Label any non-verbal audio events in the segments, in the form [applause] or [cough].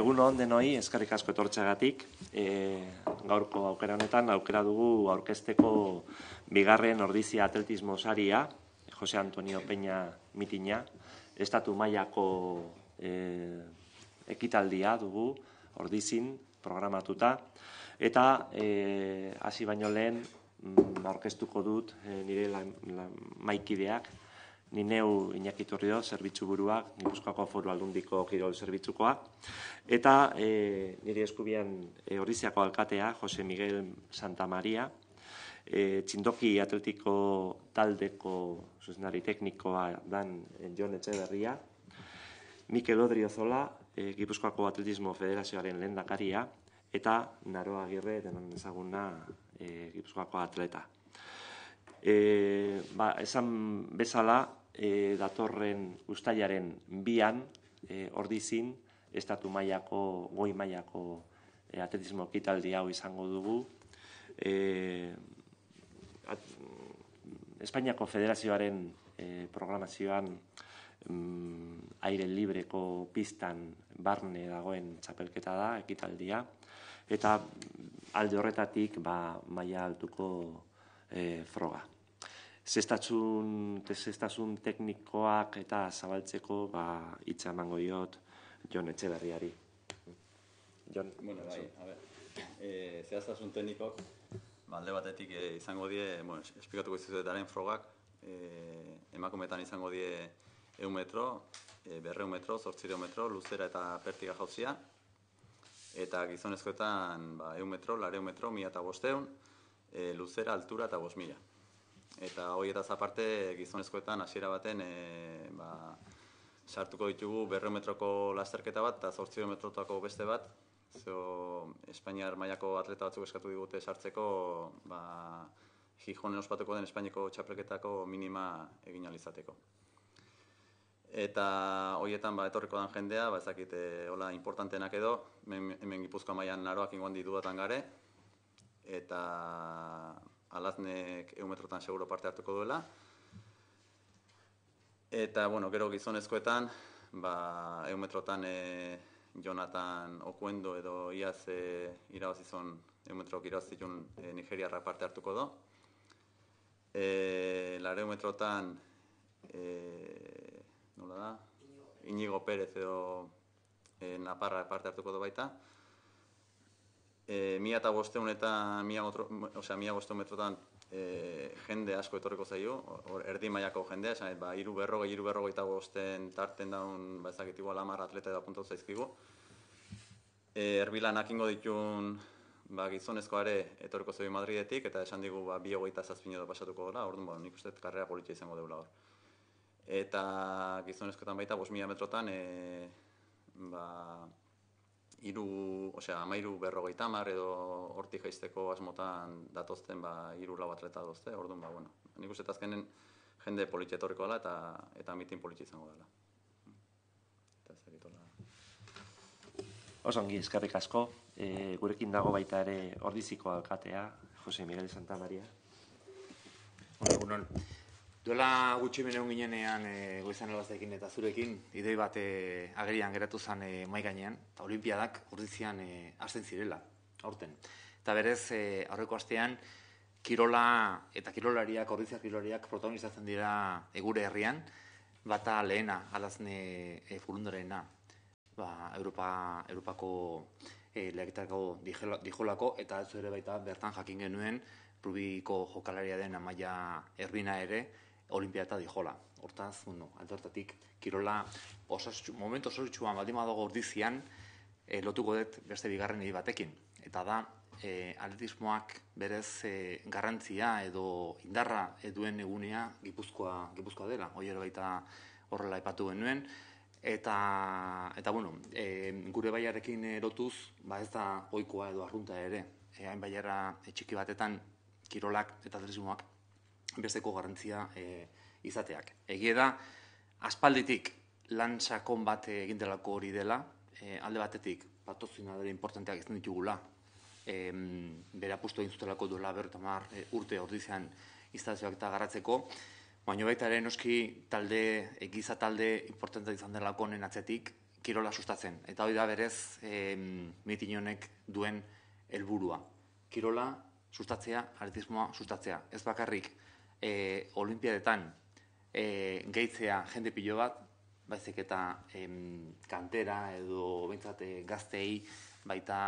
Egun hon denoi, eskarrik asko etortxagatik, e, eh, gaurko aukera honetan aukera dugu aurkezteko bigarren ordizia atletismo saria, Jose Antonio Peña mitina, estatu mailako e, ekitaldia dugu ordizin programatuta, eta eh, hasi baino lehen mm, aurkeztuko dut nire la, maikideak, Ni neu Iñaki Turrio, zerbitzu burua, Gipuzkoako foru aldundiko kirol zerbitzukoa. Eta e, nire eskubian e, alkatea, Jose Miguel Santa Maria, e, txindoki atletiko taldeko zuzenari teknikoa dan e, Jon Etxeberria, Mikel Odrio Zola, e, Gipuzkoako Atletismo Federazioaren lehen eta Naro Agirre denan ezaguna e, Gipuzkoako atleta. E, ba, esan bezala, e, datorren ustailaren bian e, ordizin estatu mailako goi mailako eh, atletismo ekitaldi hau izango dugu e, at, Espainiako federazioaren programazioan mm, aire libreko pistan barne dagoen txapelketa da ekitaldia eta alde horretatik ba maila altuko froga zestatzun, zestatzun teknikoak eta zabaltzeko ba, itza emango diot Jon Etxeberriari. Jon, bueno, bai, a ber, e, eh, zehaztasun teknikok, balde ba, batetik eh, izango die, bueno, espikatuko izuzetaren frogak, e, eh, emakumetan izango die eu metro, e, berreu metro, zortzireu metro, luzera eta pertiga jauzia, eta gizonezkoetan ba, eu metro, lareu metro, mila eta bosteun, luzera, altura eta bost mila. Eta hoi eta gizonezkoetan hasiera baten e, ba, sartuko ditugu berre metroko lasterketa bat eta zortzio metrotako beste bat. Zo, Espainiar mailako atleta batzuk eskatu digute sartzeko, ba, Gijonen ospatuko den Espainiko txapelketako minima egin alizateko. Eta horietan ba, etorriko dan jendea, ba, ezakite, hola importantenak edo, hemen, hemen gipuzko maian naroak ingoan ditudatan gare, eta alaznek egun metrotan seguro parte hartuko duela. Eta, bueno, gero gizonezkoetan, ba, egun metrotan eh, Jonathan Okuendo edo iaz e, eh, irabazizon egun metrok irabazizun e, eh, Nigeriarra parte hartuko do. E, lare metrotan, e, nola da? Inigo Pérez edo e, Naparra parte hartuko do Baita. 1500 e, eta 1000, o sea, 1500 metrotan e, jende asko etorreko zaio, hor erdi mailako jendea, esanait ba 340, 345 osten tarten daun, ba ezagut igual 10 atleta da puntu zaizkigu. Eh erbilan akingo ditun ba gizonezkoare etorreko zaio Madridetik eta esan digu ba 227 da pasatuko da. Orduan ba nikuz utzet karrera politika izango dela hor. Eta gizonezkoetan baita 5000 metrotan eh ba iru, osea, amairu berrogeita mar edo hortik jaisteko asmotan datozten, ba, iru lau atleta dozte, orduan, ba, bueno, nik uste azkenen jende politxe dela eta, eta mitin politxe dela. Eta ez eskarrik asko, e, gurekin dago baita ere ordiziko alkatea, Jose Miguel Santa Maria. Duela gutxi benen ginenean e, goizan eta zurekin, idei bat e, agerian geratu zen e, eh, maiganean, eta olimpiadak urtizian hasten zirela, aurten. Eta berez, aurreko astean, kirola eta kirolariak, urtizia kirolariak protagonizatzen dira egure herrian, bata lehena, alazne e, furundorena, ba, Europa, Europako e, dijolako, eta ez zure baita bertan jakin genuen, Rubiko jokalaria den Amaia Erbina ere, olimpia eta dijola. Hortaz, bueno, kirola, osas, momentu osasutxuan, baldin badago ordizian, e, lotuko dut beste bigarren hiri batekin. Eta da, e, atletismoak berez e, garrantzia edo indarra eduen egunea gipuzkoa, gipuzkoa dela. Hoi baita horrela epatu benuen. Eta, eta bueno, e, gure baiarekin erotuz, ba ez da oikoa edo arrunta ere. E, hain baiara etxiki batetan kirolak eta atletismoak besteko garrantzia e, eh, izateak. Egia da, aspalditik lan bate egin delako hori dela, eh, alde batetik patozina dara importanteak izan ditugula, e, bera puztu egin zutelako duela berretamar e, eh, urte hor dizean iztazioak eta garatzeko, baina baita ere noski talde, egiza talde importanteak izan delako honen atzetik, kirola sustatzen. Eta hori da berez, e, mitin honek duen helburua. Kirola sustatzea, aritismoa sustatzea. Ez bakarrik e, olimpiadetan e, gehitzea jende pilo bat, baizik eta em, kantera edo bintzate gaztei baita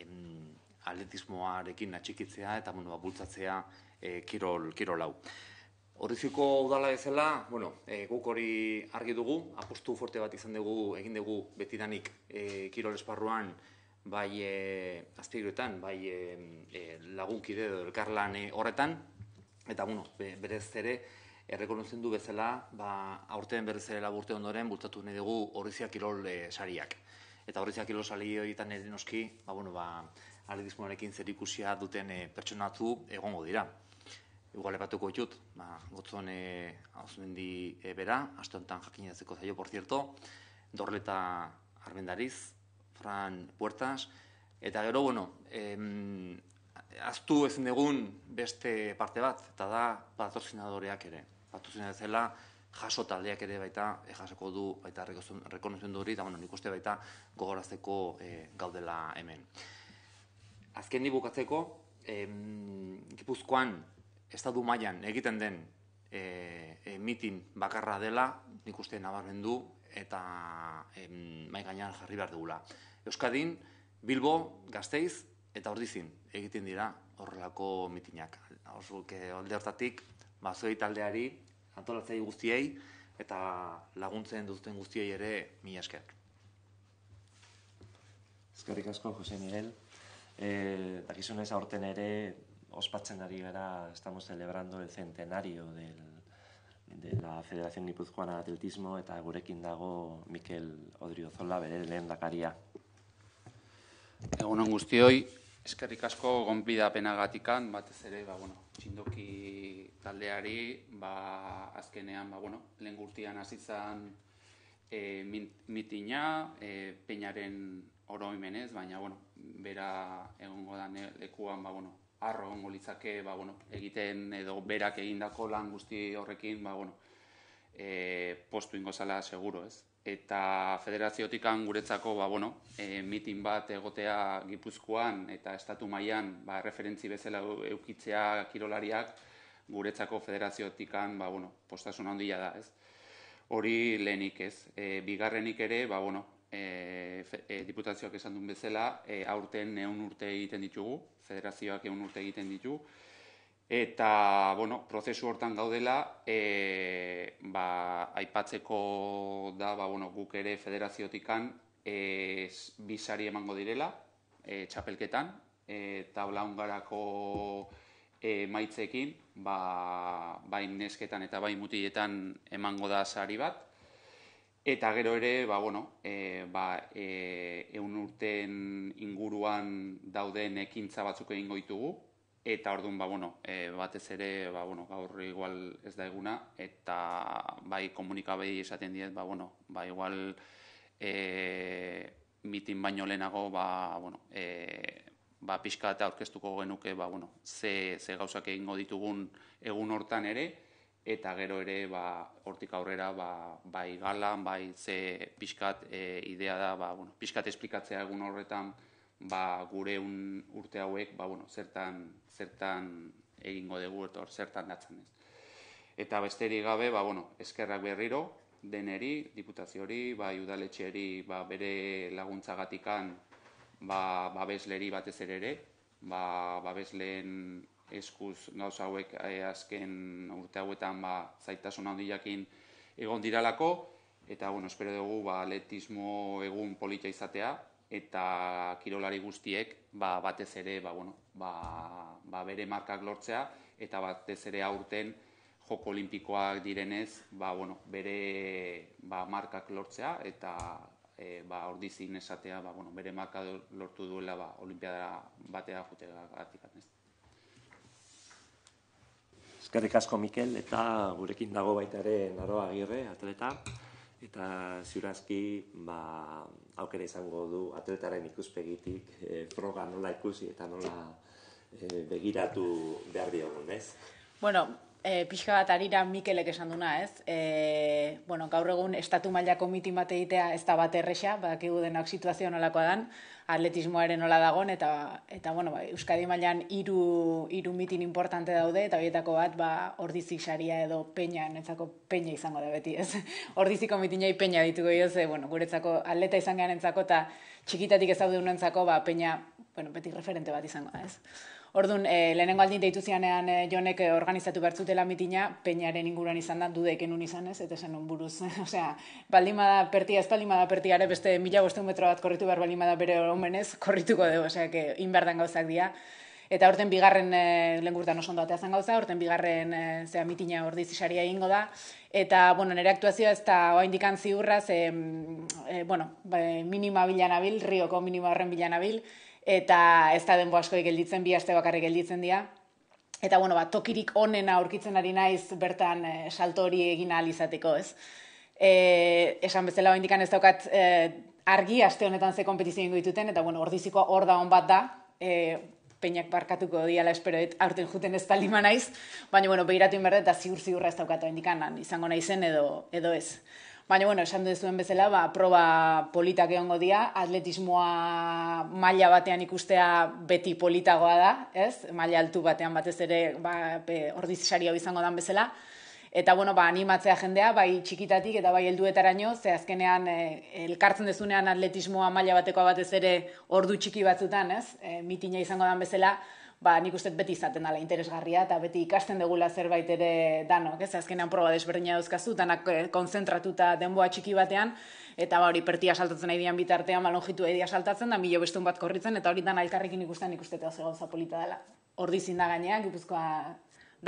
em, atletismoarekin atxikitzea eta bueno, ba, bultzatzea e, kirol, kirol hau. Horriziko udala bezala, bueno, e, guk hori argi dugu, apostu forte bat izan dugu, egin dugu betidanik e, kirol esparruan, bai e, bai e, lagunkide edo elkarlan horretan, Eta, bueno, be, berez ere, errekonozen du bezala, ba, aurten berez ere laburte ondoren, bultatu nahi dugu horriziak kirol eh, sariak. Eta horriziak kirol sari horietan ere noski, ba, bueno, ba, aledizmonarekin zer ikusia duten e, eh, pertsonatu egongo dira. Igual ditut, ba, gotzon e, eh, hauzmendi e, bera, aste honetan jakinatzeko zaio, por cierto, Dorleta Armendariz, Fran Puertas, eta gero, bueno, em, aztu ezen egun beste parte bat, eta da patrozinadoreak ere. Patrozinadoreak zela jaso taldeak ere baita, eh, jasako du baita rekonozion duri, eta bueno, nik uste baita gogorazteko eh, gaudela hemen. Azken ni bukatzeko, e, Gipuzkoan, Estadu Maian egiten den e, mitin bakarra dela, nik uste du, eta e, maik gainean jarri behar dugula. Euskadin, Bilbo, Gazteiz, eta hor dizin, egiten dira horrelako mitinak. Horzuk, alde hortatik, ba, taldeari, antolatzei guztiei, eta laguntzen duzten guztiei ere, mi esker. Ezkerrik asko, Jose Miguel. E, dakizunez, aurten ere, ospatzen ari gara, estamos celebrando el centenario del, de la Federación Gipuzkoana Atletismo, eta gurekin dago Mikel Odriozola, bere lehen dakaria. Egunon guztioi, Eskerrik asko gonbida penagatikan, batez ere, ba, bueno, txindoki taldeari, ba, azkenean, ba, bueno, lehen gurtian azizan e, eh, mitina, e, eh, peinaren oroimenez, baina, bueno, bera egongo da lekuan, ba, bueno, arro egongo litzake, ba, bueno, egiten edo berak egindako lan guzti horrekin, ba, bueno, e, postu ingo zala seguro, ez? eta federaziotikan guretzako ba, bueno, e, mitin bat egotea Gipuzkoan eta estatu mailan ba, referentzi bezala eukitzea kirolariak guretzako federaziotikan ba, bueno, postasun handia da, ez? Hori lehenik, ez? E, bigarrenik ere, ba, bueno, e, diputazioak esan duen bezala, e, aurten neun urte egiten ditugu, federazioak egun urte egiten ditugu, Eta, bueno, prozesu hortan gaudela, e, ba, aipatzeko da, ba, bueno, guk ere federaziotikan e, bizari emango direla, e, txapelketan, e, blaungarako ungarako e, maitzekin, ba, bai nesketan eta bai mutiletan emango da sari bat. Eta gero ere, ba, bueno, e, ba, e, eun urten inguruan dauden ekintza batzuk egingo ditugu, eta orduan ba, bueno, e, batez ere ba, bueno, gaur igual ez da eguna eta bai komunikabei esaten diet ba, bueno, ba igual e, mitin baino lehenago ba bueno e, ba, pixka aurkeztuko genuke ba bueno ze, ze gauzak egingo ditugun egun hortan ere eta gero ere ba hortik aurrera ba bai galan bai ze pixkat idea da ba bueno pixkat esplikatzea egun horretan ba, gure un urte hauek ba, bueno, zertan, zertan egingo dugu eta hor zertan datzen ez. Eta besterik gabe, ba, bueno, eskerrak berriro, deneri, diputaziori, ba, udaletxeri, ba, bere laguntzagatikan, ba, babesleri batez ere ere, ba, babesleen eskuz gauza hauek e, azken urte hauetan ba, zaitasun handiakin egon diralako, eta bueno, espero dugu ba, letismo egun polita izatea, eta kirolari guztiek ba, batez ere ba, bueno, ba, ba bere markak lortzea eta batez ere aurten joko olimpikoak direnez ba, bueno, bere ba, markak lortzea eta e, ba, ordizin esatea ba, bueno, bere marka lortu duela ba, olimpiadara batea jutera gartik atnez. Ezkerrik asko Mikel eta gurekin dago baita ere Naroa Agirre atleta eta ziurazki ba, aukera izango du atletaren ikuspegitik e, eh, proga nola ikusi eta nola e, begiratu behar diogun, ez? Bueno, e, pixka bat arira Mikelek esan duna, ez? E, bueno, gaur egun estatu mailako mitin bat egitea ez da bat erresa, badakigu denak situazio nolakoa dan, atletismoaren nola dagon, eta, eta bueno, ba, Euskadi mailan iru, iru mitin importante daude, eta horietako bat, ba, ordizik saria edo peina, netzako peina izango da beti, ez? [laughs] Ordiziko jai peina ditugu, ze, bueno, guretzako atleta izan gehan eta txikitatik ez daude ba, peina, bueno, beti referente bat izango da, ez? Orduan, e, lehenengo aldin deitu eh, jonek eh, organizatu bertzutela mitina, peñaren inguruan izan da, dudeken un izan ez, eta esan buruz. [laughs] Osea, baldin bada pertia, ez baldimada pertia, beste mila metro bat korritu behar baldin bere omenez, korrituko dugu, osea, inbertan gauzak dira. Eta orten bigarren e, lengurtan oso ondoatea zen gauza, horten bigarren e, zea mitina hor dizisaria ingo da. Eta, bueno, nire aktuazioa ez da oa indikan ziurra, ze, e, bueno, ba, minima bilanabil, rioko minima horren bilanabil, eta ez da denbo askoik gelditzen, bi aste bakarrik gelditzen dira. Eta bueno, ba, tokirik onena aurkitzen ari naiz bertan e, salto hori egin ahal izateko, ez? E, esan bezala hori ez daukat e, argi aste honetan ze kompetizio ingo dituten, eta bueno, ordizikoa hor da hon bat da, e, peinak barkatuko diala espero dit, aurten juten ez palima naiz, baina bueno, behiratu inberde eta ziur ziurra ez daukat hori izango naizen edo, edo ez. Baina, bueno, esan duzuen bezala, ba, proba politak egongo dira, atletismoa maila batean ikustea beti politagoa da, ez? Maila altu batean batez ere, ba, be, hau izango dan bezala. Eta, bueno, ba, animatzea jendea, bai txikitatik eta bai helduetaraino, ze azkenean eh, elkartzen dezunean atletismoa maila batekoa batez ere ordu txiki batzutan, ez? Eh, mitina izango dan bezala, ba, nik uste beti izaten dela interesgarria eta beti ikasten degula zerbait ere danok, ez azkenean proba desberdina dauzkazu, danak eh, konzentratuta denboa txiki batean, eta ba, hori perti asaltatzen nahi dian bitartean, malonjitu ba, longitu nahi dian asaltatzen, da milo bestun bat korritzen, eta hori dan alkarrikin ikusten nik oso gauza polita dela. Hordi zinda gainean, gipuzkoa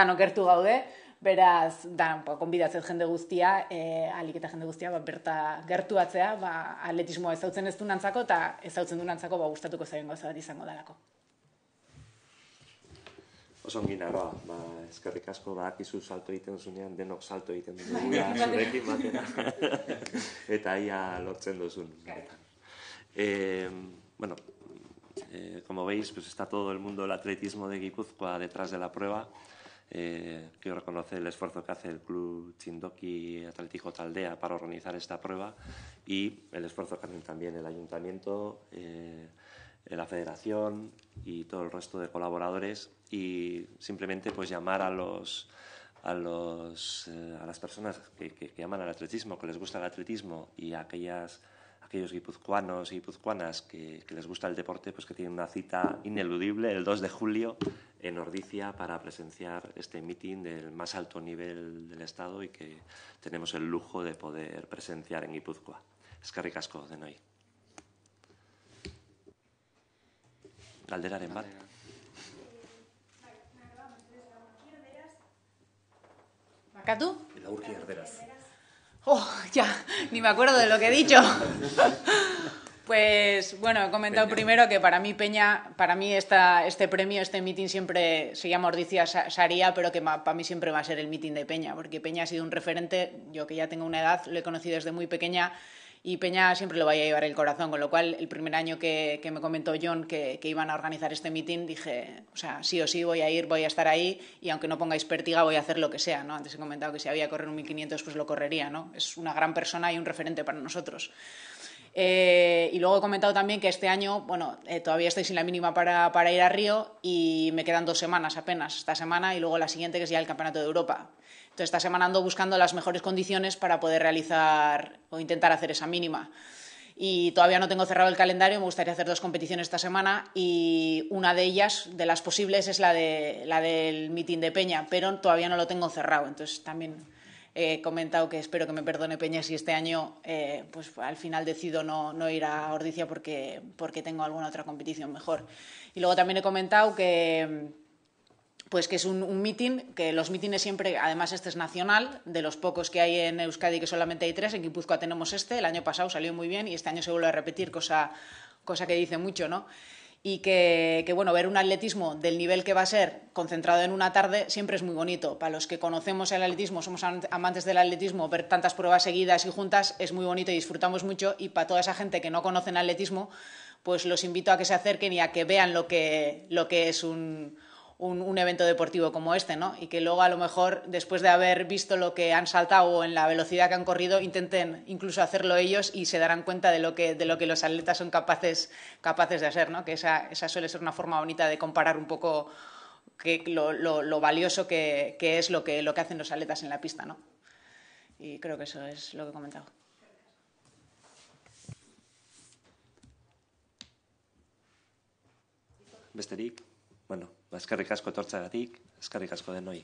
danok ertu gaude, Beraz, da, konbidatzen ba, jende guztia, e, eh, alik eta jende guztia, ba, berta gertuatzea, ba, atletismoa ezautzen ez du nantzako, eta ezautzen du nantzako, ba, gustatuko zaino gauza bat izango dalako. oso ongi naroa, ba, eskerrik asko badakizu salto egiten zunean, denok salto egiten zurekin batera. [laughs] eta ia lortzen duzun. Em, eh, bueno, como veis, pues está todo el mundo del atletismo de Guipúzcoa detrás de la prueba. Eh, quiero reconocer el esfuerzo que hace el Club Chindoki Atlético Taldea para organizar esta prueba y el esfuerzo que hacen también el Ayuntamiento, eh, la federación y todo el resto de colaboradores y simplemente pues llamar a eh, las personas que, que, aman al atletismo, que les gusta el atletismo y a aquellas, aquellos guipuzcoanos y guipuzcoanas que, les gusta el deporte, pues que tienen una cita ineludible el 2 de julio en Ordicia para presenciar este meeting del más alto nivel del Estado y que tenemos el lujo de poder presenciar en Guipúzcoa. Es que ricasco de Noy. Galderaren bat. la Laurki erderaz. Oh, ya, ni me acuerdo de lo que he dicho. Pues bueno, he comentado primero que para mí Peña, para mí este premio, este meeting siempre se llama Ordicia Saría, pero que para mí siempre va a ser el meeting de Peña, porque Peña ha sido un referente, yo que ya tengo una edad, lo he conocido desde muy pequeña y Peña siempre lo vaya a llevar el corazón, con lo cual el primer año que, me comentó John que, iban a organizar este meeting, dije, o sea, sí o sí voy a ir, voy a estar ahí y aunque no pongáis pértiga voy a hacer lo que sea, Antes he comentado que si había que correr un 1500 pues lo correría, ¿no? Es una gran persona y un referente para nosotros. Eh, y luego he comentado también que este año, bueno, eh, todavía estoy sin la mínima para, para, ir a Río y me quedan dos semanas apenas, esta semana y luego la siguiente que es ya el Campeonato de Europa. Entonces esta semana ando buscando las mejores condiciones para poder realizar o intentar hacer esa mínima. Y todavía no tengo cerrado el calendario, me gustaría hacer dos competiciones esta semana y una de ellas, de las posibles, es la, de, la del mitin de Peña, pero todavía no lo tengo cerrado. Entonces también he comentado que espero que me perdone Peña si este año eh, pues al final decido no, no, ir a Ordicia porque, porque tengo alguna otra competición mejor. Y luego también he comentado que pues que es un, un mitin, que los mítines siempre, además este es nacional, de los pocos que hay en Euskadi que solamente hay tres, en Guipúzcoa tenemos este, el año pasado salió muy bien y este año se vuelve a repetir, cosa, cosa que dice mucho, ¿no? Y que, que, bueno, ver un atletismo del nivel que va a ser concentrado en una tarde siempre es muy bonito. Para los que conocemos el atletismo, somos amantes del atletismo, ver tantas pruebas seguidas y juntas es muy bonito y disfrutamos mucho. Y para toda esa gente que no conoce el atletismo, pues los invito a que se acerquen y a que vean lo que, lo que es un un, evento deportivo como este, ¿no? Y que luego a lo mejor, después de haber visto lo que han saltado o en la velocidad que han corrido, intenten incluso hacerlo ellos y se darán cuenta de lo que, de lo que los atletas son capaces, capaces de hacer, ¿no? Que esa, esa suele ser una forma bonita de comparar un poco que, lo, valioso que, es lo que, lo que hacen los atletas en la pista, ¿no? Y creo que eso es lo que he comentado. Besterik, bueno, Ba, eskarrik asko etortzagatik, eskarrik asko den noi.